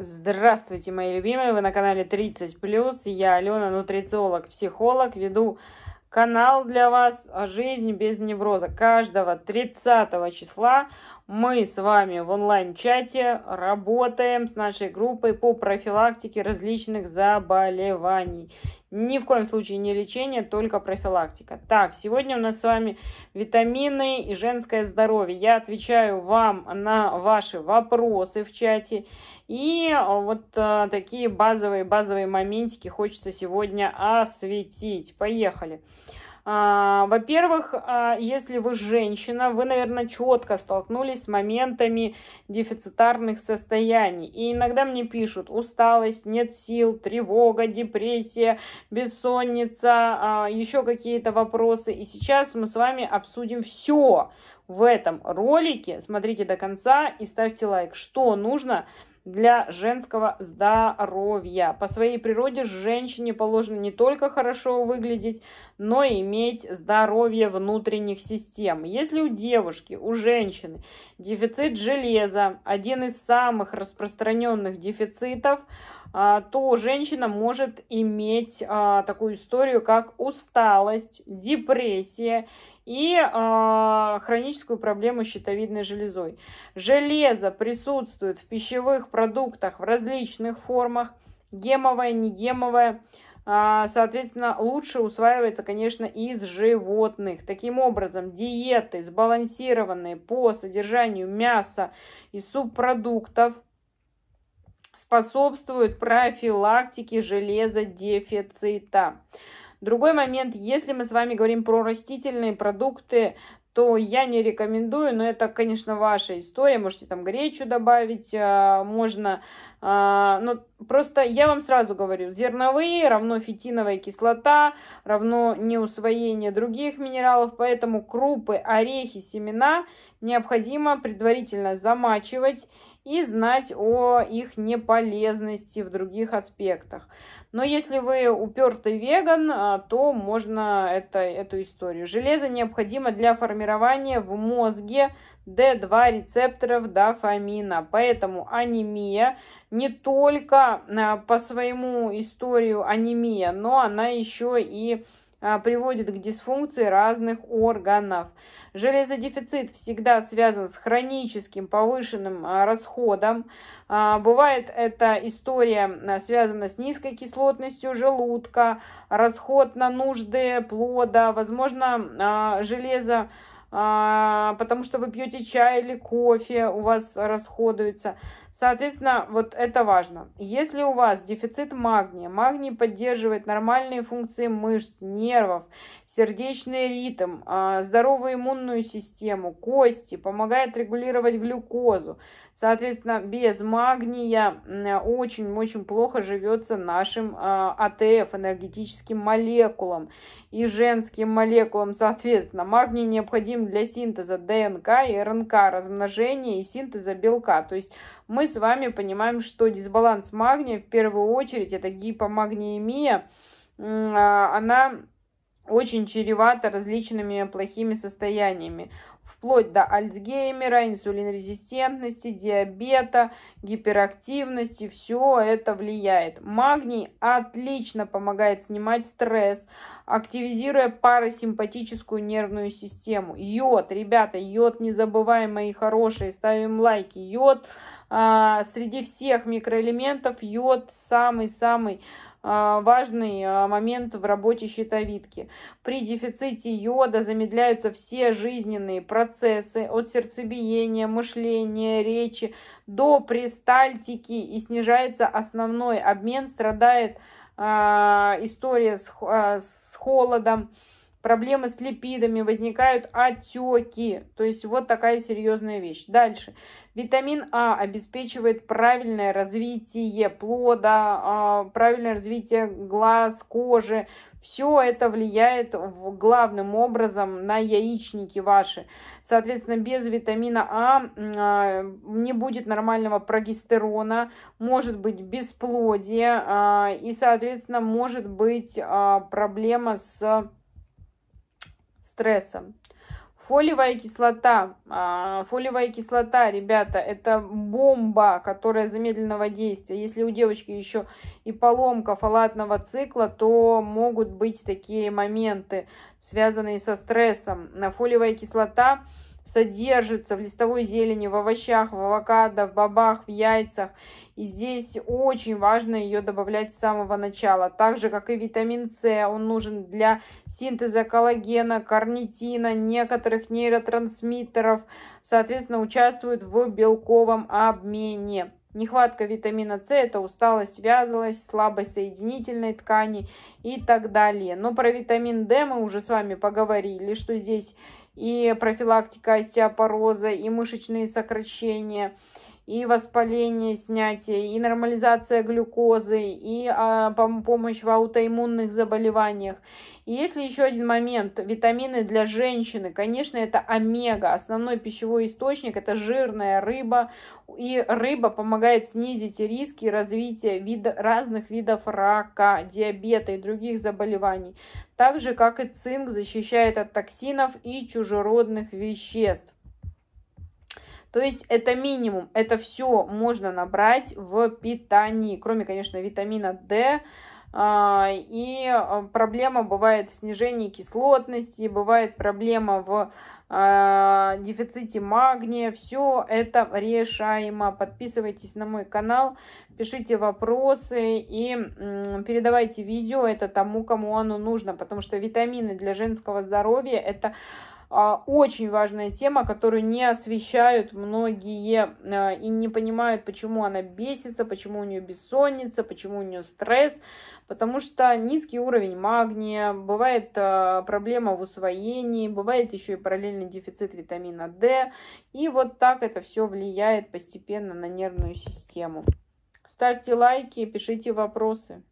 Здравствуйте, мои любимые! Вы на канале 30+. Я Алена, нутрициолог, психолог. Веду канал для вас «Жизнь без невроза». Каждого 30 числа мы с вами в онлайн-чате работаем с нашей группой по профилактике различных заболеваний. Ни в коем случае не лечение, только профилактика. Так, сегодня у нас с вами витамины и женское здоровье. Я отвечаю вам на ваши вопросы в чате. И а, вот э, такие базовые-базовые моментики хочется сегодня осветить. Поехали. А, Во-первых, а, если вы женщина, вы, наверное, четко столкнулись с моментами дефицитарных состояний. И иногда мне пишут усталость, нет сил, тревога, депрессия, бессонница, а, еще какие-то вопросы. И сейчас мы с вами обсудим все в этом ролике. Смотрите до конца и ставьте лайк, что нужно для женского здоровья. По своей природе женщине положено не только хорошо выглядеть, но и иметь здоровье внутренних систем. Если у девушки, у женщины дефицит железа, один из самых распространенных дефицитов, а, то женщина может иметь а, такую историю, как усталость, депрессия и э, хроническую проблему с щитовидной железой. Железо присутствует в пищевых продуктах в различных формах, гемовое, негемовое. Э, соответственно, лучше усваивается, конечно, из животных. Таким образом, диеты, сбалансированные по содержанию мяса и субпродуктов, способствуют профилактике железодефицита. дефицита. Другой момент, если мы с вами говорим про растительные продукты, то я не рекомендую, но это, конечно, ваша история. Можете там гречу добавить, а, можно... А, но просто я вам сразу говорю, зерновые равно фитиновая кислота, равно неусвоение других минералов, поэтому крупы, орехи, семена – необходимо предварительно замачивать и знать о их неполезности в других аспектах. Но если вы упертый веган, а, то можно это, эту историю. Железо необходимо для формирования в мозге D2 рецепторов дофамина. Поэтому анемия не только а, по своему историю анемия, но она еще и а, приводит к дисфункции разных органов. Железодефицит всегда связан с хроническим повышенным а, расходом. А, бывает эта история связана с низкой кислотностью желудка, расход на нужды плода, возможно, железо потому что вы пьете чай или кофе, у вас расходуется. Соответственно, вот это важно. Если у вас дефицит магния, магний поддерживает нормальные функции мышц, нервов, сердечный ритм, а, здоровую иммунную систему, кости, помогает регулировать глюкозу. Соответственно, без магния очень-очень плохо живется нашим АТФ, а энергетическим молекулам и женским молекулам, соответственно. Магний необходим для синтеза ДНК и РНК, размножения и синтеза белка. То есть мы с вами понимаем, что дисбаланс магния, в первую очередь, это гипомагниемия, а, она очень чревата различными плохими состояниями вплоть до Альцгеймера, инсулинрезистентности, диабета, гиперактивности. Все это влияет. Магний отлично помогает снимать стресс, активизируя парасимпатическую нервную систему. Йод, ребята, йод не забываем, мои хорошие, ставим лайки. Йод а, среди всех микроэлементов, йод самый-самый а, важный а, момент в работе щитовидки. При дефиците йода замедляются все жизненные процессы от сердцебиения, мышления, речи до пристальтики и снижается основной обмен, страдает а, история с, с холодом, проблемы с липидами, возникают отеки. То есть вот такая серьезная вещь. Дальше. Витамин А обеспечивает правильное развитие плода, а, правильное развитие глаз, кожи. Все это влияет главным образом на яичники ваши. Соответственно, без витамина А, а не будет нормального прогестерона, может быть бесплодие а, и, соответственно, может быть проблема с стрессом. Фолиевая кислота. А, фолиевая кислота, ребята, это бомба, которая замедленного действия. Если у девочки еще и поломка фалатного цикла, то могут быть такие моменты, связанные со стрессом. Фолиевая кислота содержится в листовой зелени, в овощах, в авокадо, в бобах, в яйцах. И здесь очень важно ее добавлять с самого начала. Так же, как и витамин С, он нужен для синтеза коллагена, карнитина, некоторых нейротрансмиттеров. Соответственно, участвует в белковом обмене. Нехватка витамина С – это усталость, вязалость, слабость соединительной ткани и так далее. Но про витамин D мы уже с вами поговорили, что здесь и профилактика остеопороза, и мышечные сокращения – и воспаление, снятие, и нормализация глюкозы, и а, помощь в аутоиммунных заболеваниях. И если еще один момент, витамины для женщины, конечно, это омега, основной пищевой источник, это жирная рыба, и рыба помогает снизить риски развития вида, разных видов рака, диабета и других заболеваний, так же как и цинк защищает от токсинов и чужеродных веществ. То есть это минимум, это все можно набрать в питании, кроме, конечно, витамина D, а, и а, проблема бывает в снижении кислотности, бывает проблема в а, дефиците магния. Все это решаемо. Подписывайтесь на мой канал, пишите вопросы и передавайте видео это тому, кому оно нужно, потому что витамины для женского здоровья это а, очень важная тема, которую не освещают многие э, и не понимают, почему она бесится, почему у нее бессонница, почему у нее стресс, потому что низкий уровень магния, бывает э, проблема в усвоении, бывает еще и параллельный дефицит витамина D, и вот так это все влияет постепенно на нервную систему. Ставьте лайки, пишите вопросы.